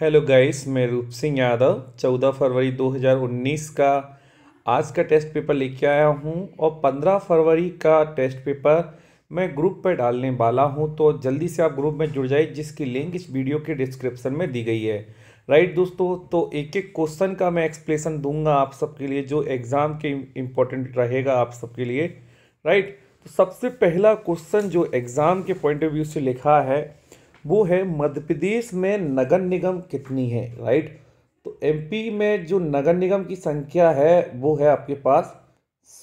hello guys मैं रूप सिंह यादव 14 फरवरी 2019 का आज का टेस्ट पेपर लेके आया हूं और 15 फरवरी का टेस्ट पेपर मैं ग्रुप पर डालने वाला हूं तो जल्दी से आप ग्रुप में जुड़ जाइए जिसकी लिंक इस वीडियो के डिस्क्रिप्शन में दी गई है राइट दोस्तों तो एक एक क्वेश्चन का मैं एक्सप्लेसन दूंगा आप सबके लिए जो एग्ज़ाम के इम्पोर्टेंट रहेगा आप सबके लिए राइट तो सबसे पहला क्वेश्चन जो एग्ज़ाम के पॉइंट ऑफ व्यू से लिखा है वो है मध्य प्रदेश में नगर निगम कितनी है राइट तो एमपी में जो नगर निगम की संख्या है वो है आपके पास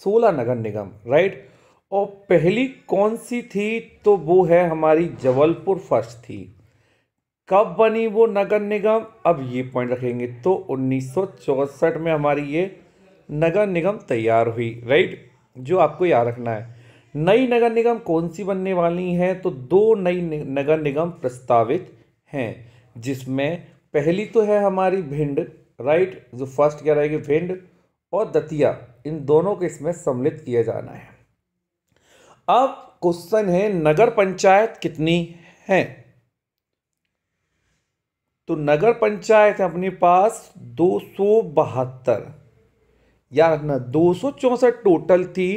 सोलह नगर निगम राइट और पहली कौन सी थी तो वो है हमारी जबलपुर फर्स्ट थी कब बनी वो नगर निगम अब ये पॉइंट रखेंगे तो उन्नीस में हमारी ये नगर निगम तैयार हुई राइट जो आपको याद रखना है नई नगर निगम कौन सी बनने वाली हैं तो दो नई नगर निगम प्रस्तावित हैं जिसमें पहली तो है हमारी भिंड राइट जो फर्स्ट क्या रहेगी भिंड और दतिया इन दोनों को इसमें सम्मिलित किया जाना है अब क्वेश्चन है नगर पंचायत कितनी है तो नगर पंचायत है अपने पास दो सौ बहत्तर या रखना दो टोटल थी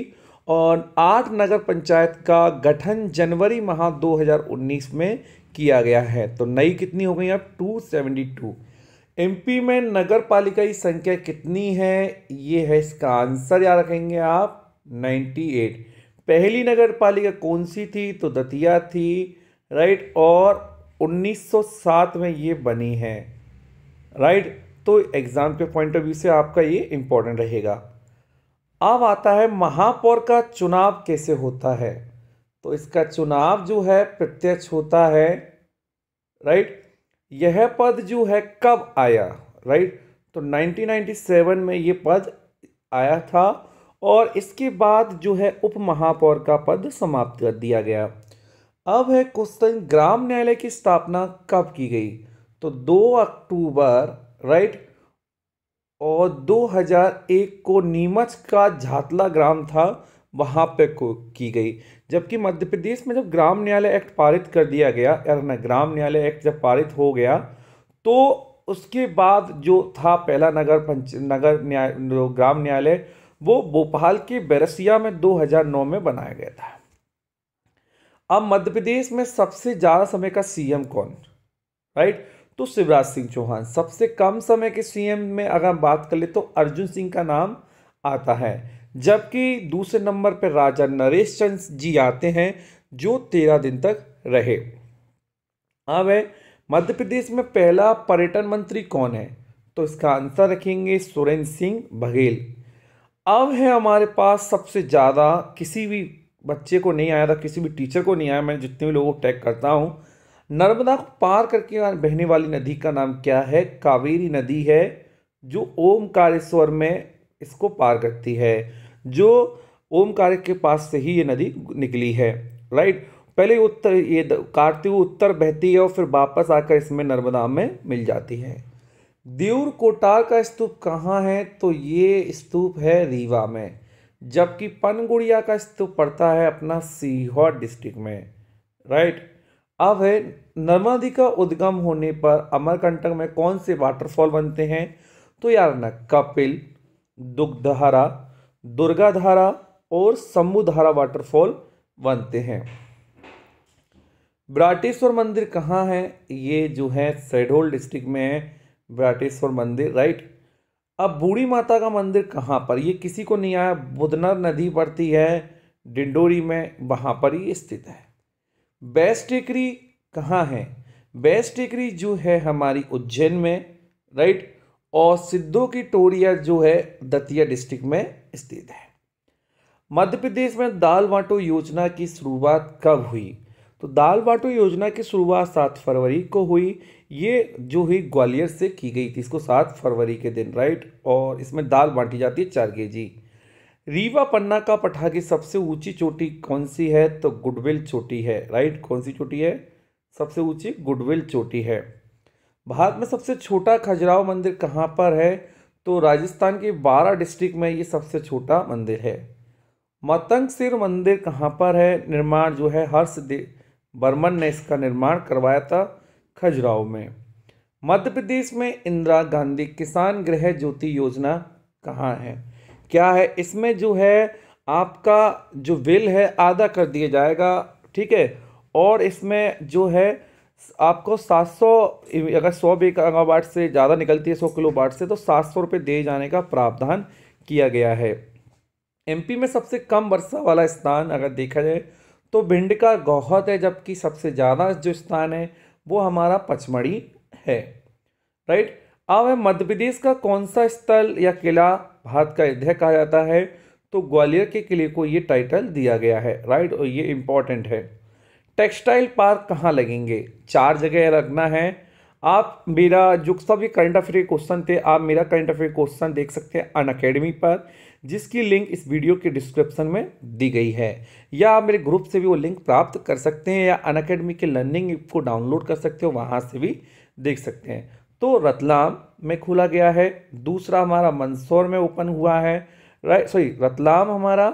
और आठ नगर पंचायत का गठन जनवरी माह 2019 में किया गया है तो नई कितनी हो गई अब 272 एमपी में नगर पालिका की संख्या कितनी है ये है इसका आंसर याद रखेंगे आप 98 पहली नगर पालिका कौन सी थी तो दतिया थी राइट और 1907 में ये बनी है राइट तो एग्ज़ाम के पॉइंट ऑफ व्यू से आपका ये इम्पोर्टेंट रहेगा अब आता है महापौर का चुनाव कैसे होता है तो इसका चुनाव जो है प्रत्यक्ष होता है राइट यह पद जो है कब आया राइट तो 1997 में यह पद आया था और इसके बाद जो है उप महापौर का पद समाप्त कर दिया गया अब है क्वेश्चन ग्राम न्यायालय की स्थापना कब की गई तो 2 अक्टूबर राइट और 2001 को नीमच का झातला ग्राम था वहाँ पे को की गई जबकि मध्य प्रदेश में जब ग्राम न्यायालय एक्ट पारित कर दिया गया यार ना ग्राम न्यायालय एक्ट जब पारित हो गया तो उसके बाद जो था पहला नगर पंच नगर न्याय ग्राम न्यायालय वो भोपाल के बैरसिया में 2009 में बनाया गया था अब मध्य प्रदेश में सबसे ज़्यादा समय का सीएम कौन राइट तो शिवराज सिंह चौहान सबसे कम समय के सीएम में अगर हम बात कर ले तो अर्जुन सिंह का नाम आता है जबकि दूसरे नंबर पर राजा नरेश चंद्र जी आते हैं जो तेरह दिन तक रहे अब है मध्य प्रदेश में पहला पर्यटन मंत्री कौन है तो इसका आंसर रखेंगे सुरेंद्र सिंह बघेल अब है हमारे पास सबसे ज़्यादा किसी भी बच्चे को नहीं आया था किसी भी टीचर को नहीं आया मैं जितने भी लोगों को टैग करता हूँ नर्मदा को पार करके बहने वाली नदी का नाम क्या है कावेरी नदी है जो ओमकारेश्वर में इसको पार करती है जो ओमकार के पास से ही ये नदी निकली है राइट पहले उत्तर ये काटती हुई उत्तर बहती है और फिर वापस आकर इसमें नर्मदा में मिल जाती है देवर कोटार का स्तूप कहाँ है तो ये स्तूप है रीवा में जबकि पनगुड़िया का स्तूप पड़ता है अपना सीहोर डिस्ट्रिक्ट में राइट अब है नर्मदा नदी का उद्गम होने पर अमरकंटक में कौन से वाटरफॉल बनते हैं तो यार ना कपिल दुग्धहरा दुर्गाधारा और शंभुधारा वाटरफॉल बनते हैं ब्राटेश्वर मंदिर कहाँ है ये जो है सेडोल डिस्ट्रिक्ट में है ब्राटेश्वर मंदिर राइट अब बूढ़ी माता का मंदिर कहाँ पर ये किसी को नहीं आया बुधनर नदी पड़ती है डिंडोरी में वहाँ पर ही स्थित है बैस टेकरी कहाँ है बैस टेकरी जो है हमारी उज्जैन में राइट और सिद्धों की टोरिया जो है दतिया डिस्ट्रिक्ट में स्थित है मध्य प्रदेश में दाल बाटो योजना की शुरुआत कब हुई तो दाल वाटो योजना की शुरुआत सात फरवरी को हुई ये जो हुई ग्वालियर से की गई थी इसको सात फरवरी के दिन राइट और इसमें दाल बांटी जाती है चार के जी रीवा पन्ना का पठा की सबसे ऊंची चोटी कौन सी है तो गुडविल चोटी है राइट कौन सी चोटी है सबसे ऊंची गुडविल चोटी है भारत में सबसे छोटा खजुराहो मंदिर कहाँ पर है तो राजस्थान के बारह डिस्ट्रिक्ट में ये सबसे छोटा मंदिर है मतंग सिर मंदिर कहाँ पर है निर्माण जो है हर्ष बर्मन ने इसका निर्माण करवाया था खजुराहो में मध्य प्रदेश में इंदिरा गांधी किसान गृह ज्योति योजना कहाँ है क्या है इसमें जो है आपका जो विल है आधा कर दिया जाएगा ठीक है और इसमें जो है आपको 700 अगर 100 बेगा वाट से ज़्यादा निकलती है 100 किलो वाट से तो सात सौ रुपये दिए जाने का प्रावधान किया गया है एमपी में सबसे कम वर्षा वाला स्थान अगर देखा जाए तो भिंड का गौहत है जबकि सबसे ज़्यादा जो स्थान है वो हमारा पचमढ़ी है राइट अब है मध्य प्रदेश का कौन सा स्थल या किला भारत का अयोध्या कहा जाता है तो ग्वालियर के किले को ये टाइटल दिया गया है राइट और ये इम्पॉर्टेंट है टेक्सटाइल पार्क कहाँ लगेंगे चार जगह रखना है आप मेरा जो सब ये करंट अफेयर क्वेश्चन थे आप मेरा करंट अफेयर क्वेश्चन देख सकते हैं अन अकेडमी पर जिसकी लिंक इस वीडियो के डिस्क्रिप्शन में दी गई है या आप मेरे ग्रुप से भी वो लिंक प्राप्त कर सकते हैं या अन के लर्निंग को डाउनलोड कर सकते हो वहाँ से भी देख सकते हैं तो रतलाम में खोला गया है दूसरा हमारा मंदसौर में ओपन हुआ है राइट सॉरी रतलाम हमारा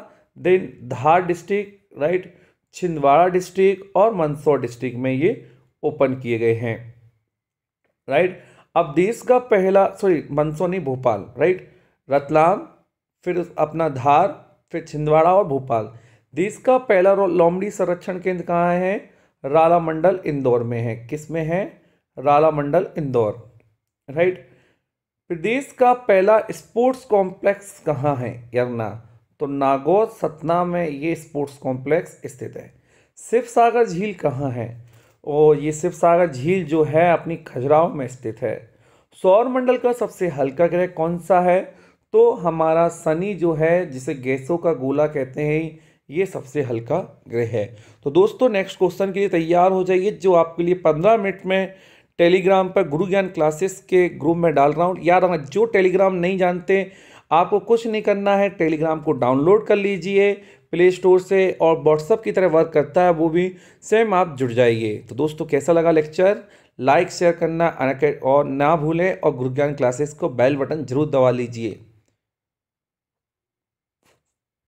then Dhar district right Chhindwara district और मंदसौर डिस्ट्रिक्ट में ये ओपन किए गए हैं राइट अब देश का पहला सॉरी मंदसौर नहीं भोपाल राइट रतलाम फिर अपना धार फिर छिंदवाड़ा और भोपाल देश का पहला लोमड़ी संरक्षण केंद्र कहाँ है राला मंडल इंदौर में है किस में है राला मंडल इंदौर राइट प्रदेश का पहला स्पोर्ट्स कॉम्प्लेक्स कहाँ है यरना तो नागौर सतना में ये स्पोर्ट्स कॉम्प्लेक्स स्थित है शिव सागर झील कहाँ है और ये शिव सागर झील जो है अपनी खजुराव में स्थित है सौर मंडल का सबसे हल्का ग्रह कौन सा है तो हमारा शनि जो है जिसे गैसों का गोला कहते हैं ये सबसे हल्का ग्रह है तो दोस्तों नेक्स्ट क्वेश्चन के लिए तैयार हो जाइए जो आपके लिए पंद्रह मिनट में टेलीग्राम पर गुरु ज्ञान क्लासेस के ग्रुप में डाल रहा हूँ याद रखना जो टेलीग्राम नहीं जानते आपको कुछ नहीं करना है टेलीग्राम को डाउनलोड कर लीजिए प्ले स्टोर से और व्हाट्सअप की तरह वर्क करता है वो भी सेम आप जुड़ जाइए तो दोस्तों कैसा लगा लेक्चर लाइक शेयर करना और ना भूलें और गुरु ज्ञान क्लासेस को बेल बटन जरूर दबा लीजिए